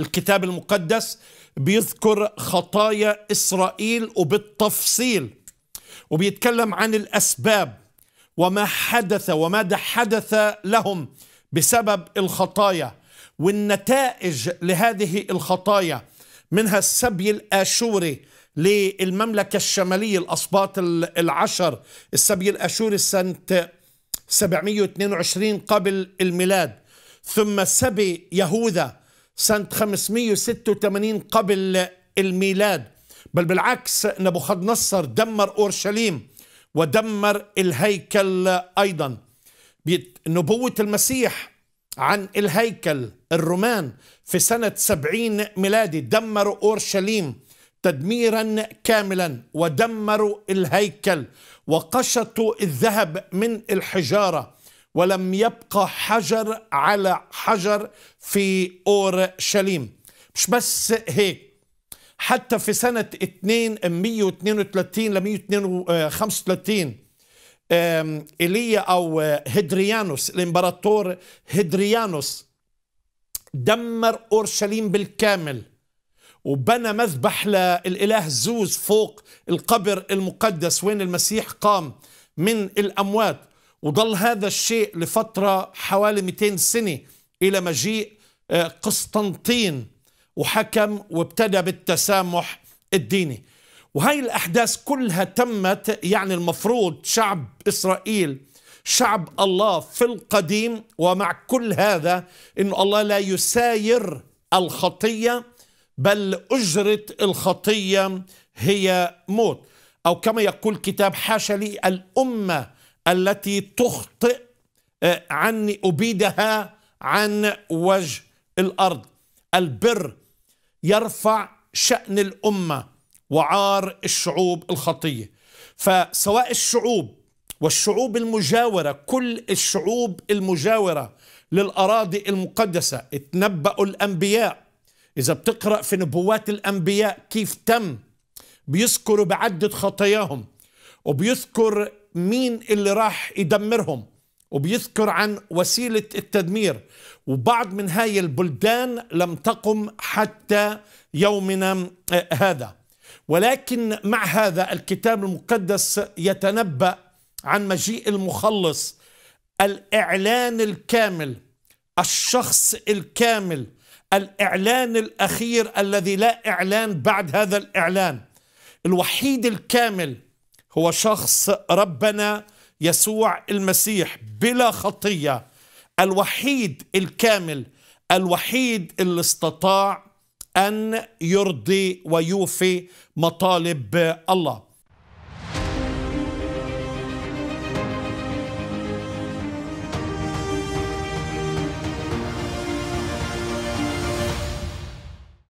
الكتاب المقدس بيذكر خطايا إسرائيل وبالتفصيل وبيتكلم عن الأسباب وما حدث وماذا حدث لهم بسبب الخطايا والنتائج لهذه الخطايا منها السبي الآشوري للمملكة الشمالية الأسباط العشر السبي الآشوري سنة 722 قبل الميلاد ثم سبي يهوذا سنة 586 قبل الميلاد بل بالعكس نبوخذ نصر دمر أورشليم ودمر الهيكل أيضا نبوة المسيح عن الهيكل الرومان في سنة 70 ميلادي دمروا أورشليم تدميرا كاملا ودمروا الهيكل وقشطوا الذهب من الحجارة ولم يبقى حجر على حجر في أورشليم مش بس هيك حتى في سنة 2 132 ل 135 إيليا أو هدريانوس الإمبراطور هدريانوس دمر أورشليم بالكامل وبنى مذبح للإله زوز فوق القبر المقدس وين المسيح قام من الأموات وضل هذا الشيء لفترة حوالي 200 سنة إلى مجيء آه، قسطنطين وحكم وابتدى بالتسامح الديني وهي الأحداث كلها تمت يعني المفروض شعب إسرائيل شعب الله في القديم ومع كل هذا أن الله لا يساير الخطية بل أجرة الخطية هي موت أو كما يقول كتاب حاشا لي الأمة التي تخطئ آه، عني أبيدها عن وجه الأرض البر يرفع شأن الأمة وعار الشعوب الخطية فسواء الشعوب والشعوب المجاورة كل الشعوب المجاورة للأراضي المقدسة اتنبأوا الأنبياء إذا بتقرأ في نبوات الأنبياء كيف تم بيذكروا بعدة خطاياهم وبيذكر مين اللي راح يدمرهم وبيذكر عن وسيلة التدمير وبعض من هاي البلدان لم تقم حتى يومنا آه، هذا ولكن مع هذا الكتاب المقدس يتنبأ عن مجيء المخلص الإعلان الكامل الشخص الكامل الإعلان الأخير الذي لا إعلان بعد هذا الإعلان الوحيد الكامل هو شخص ربنا يسوع المسيح بلا خطيه الوحيد الكامل الوحيد اللي استطاع ان يرضي ويوفي مطالب الله